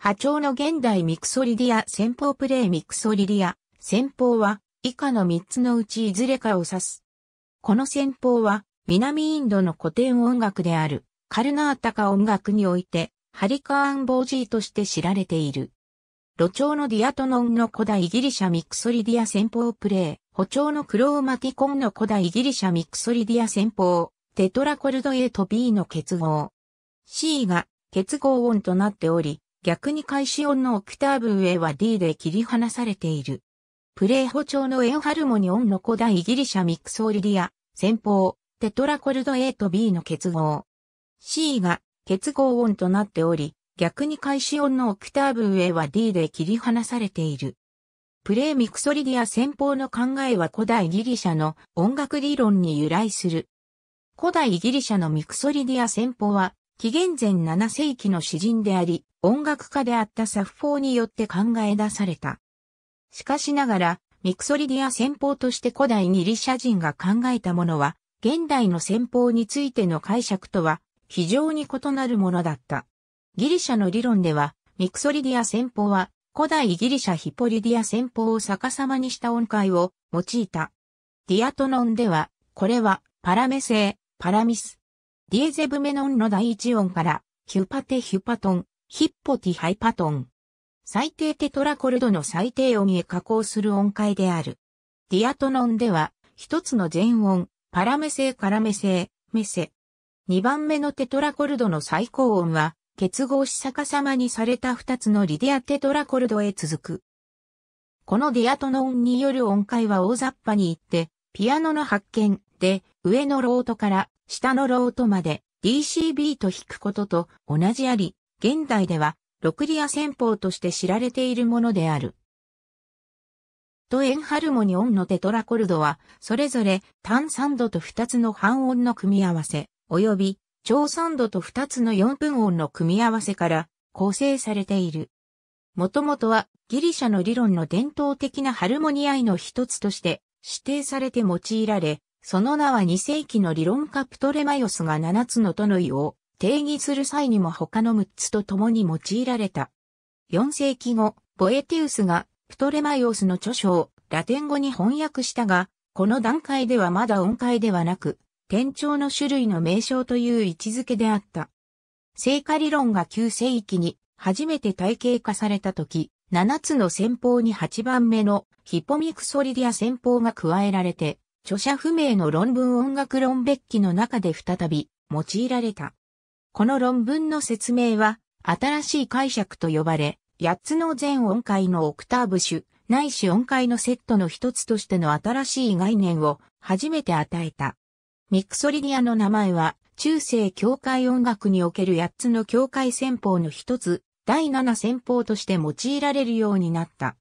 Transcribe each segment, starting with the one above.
波長の現代ミクソリディア先方プレイミクソリディア先方は以下の3つのうちいずれかを指す。この先方は南インドの古典音楽であるカルナータカ音楽においてハリカーン・ボージーとして知られている。路長のディアトノンの古代ギリシャミクソリディア先方プレイ、歩調のクローマティコンの古代ギリシャミクソリディア先方、テトラコルド A と B の結合。C が結合音となっており、逆に開始音のオクターブ上は D で切り離されている。プレイ包調のエンハルモニオンの古代ギリシャミクソーリディア、先方、テトラコルド A と B の結合。C が結合音となっており、逆に開始音のオクターブ上は D で切り離されている。プレイミクソリディア先方の考えは古代ギリシャの音楽理論に由来する。古代ギリシャのミクソリディア戦法は紀元前7世紀の詩人であり、音楽家であったサフォーによって考え出された。しかしながら、ミクソリディア戦法として古代ギリシャ人が考えたものは、現代の戦法についての解釈とは非常に異なるものだった。ギリシャの理論では、ミクソリディア戦法は、古代ギリシャヒポリディア戦法を逆さまにした音階を用いた。ディアトノンでは、これは、パラメ製、パラミス、ディエゼブメノンの第一音から、ヒュパテヒュパトン、ヒッポティハイパトン。最低テトラコルドの最低音へ加工する音階である。ディアトノンでは、一つの全音、パラメ性カラメ性、メセ。二番目のテトラコルドの最高音は、結合し逆さまにされた二つのリディアテトラコルドへ続く。このディアトノンによる音階は大雑把に言って、ピアノの発見で上のロートから下のロートまで DCB と引くことと同じあり、現代では、六リア戦法として知られているものである。とエンハルモニオンのテトラコルドは、それぞれ単三度と二つの半音の組み合わせ、及び超三度と二つの四分音の組み合わせから構成されている。もともとはギリシャの理論の伝統的なハルモニアイの一つとして指定されて用いられ、その名は2世紀の理論家プトレマヨスが7つの都の意を定義する際にも他の6つと共に用いられた。4世紀後、ボエティウスがプトレマヨスの著書をラテン語に翻訳したが、この段階ではまだ音階ではなく、天頂の種類の名称という位置づけであった。聖火理論が9世紀に初めて体系化された時、7つの戦法に8番目のヒポミクソリディア戦法が加えられて、著者不明の論文音楽論別記の中で再び用いられた。この論文の説明は、新しい解釈と呼ばれ、8つの全音階のオクターブ種、ないし音階のセットの一つとしての新しい概念を初めて与えた。ミクソリディアの名前は、中世教会音楽における8つの教会戦法の一つ、第7戦法として用いられるようになった。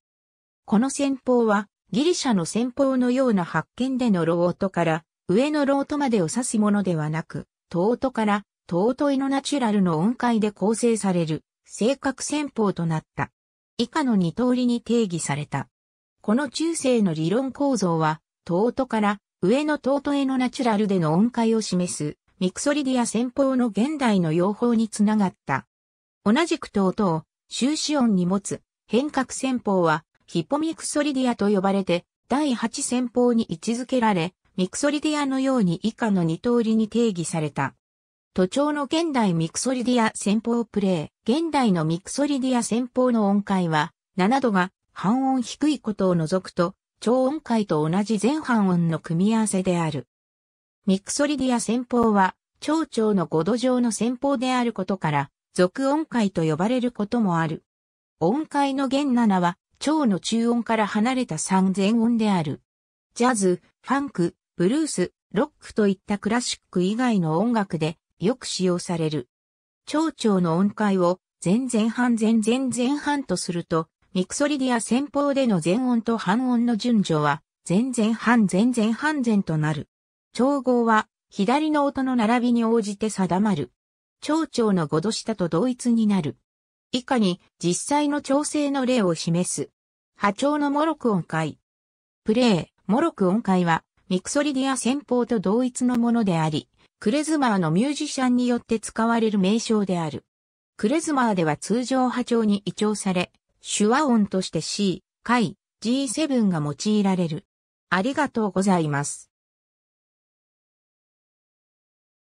この戦法は、ギリシャの戦法のような発見でのロートから上のロートまでを指すものではなく、トートからトートイのナチュラルの音階で構成される正確戦法となった。以下の二通りに定義された。この中世の理論構造は、トートから上のトートへのナチュラルでの音階を示すミクソリディア戦法の現代の用法につながった。同じくトートを終始音に持つ変革戦法はヒポミクソリディアと呼ばれて、第8戦法に位置づけられ、ミクソリディアのように以下の二通りに定義された。都庁の現代ミクソリディア戦法プレイ、現代のミクソリディア戦法の音階は、7度が半音低いことを除くと、超音階と同じ全半音の組み合わせである。ミクソリディア戦法は、超長の5度上の戦法であることから、俗音階と呼ばれることもある。音階の弦7は、腸の中音から離れた三全音である。ジャズ、ファンク、ブルース、ロックといったクラシック以外の音楽でよく使用される。蝶々の音階を前前半前前前半とすると、ミクソリディア戦法での全音と半音の順序は全前半前前半前となる。調合は左の音の並びに応じて定まる。蝶々の5度下と同一になる。以下に実際の調整の例を示す。波長のモロク音階。プレー、モロク音階は、ミクソリディア戦法と同一のものであり、クレズマーのミュージシャンによって使われる名称である。クレズマーでは通常波長に移調され、手話音として C、回、G7 が用いられる。ありがとうございます。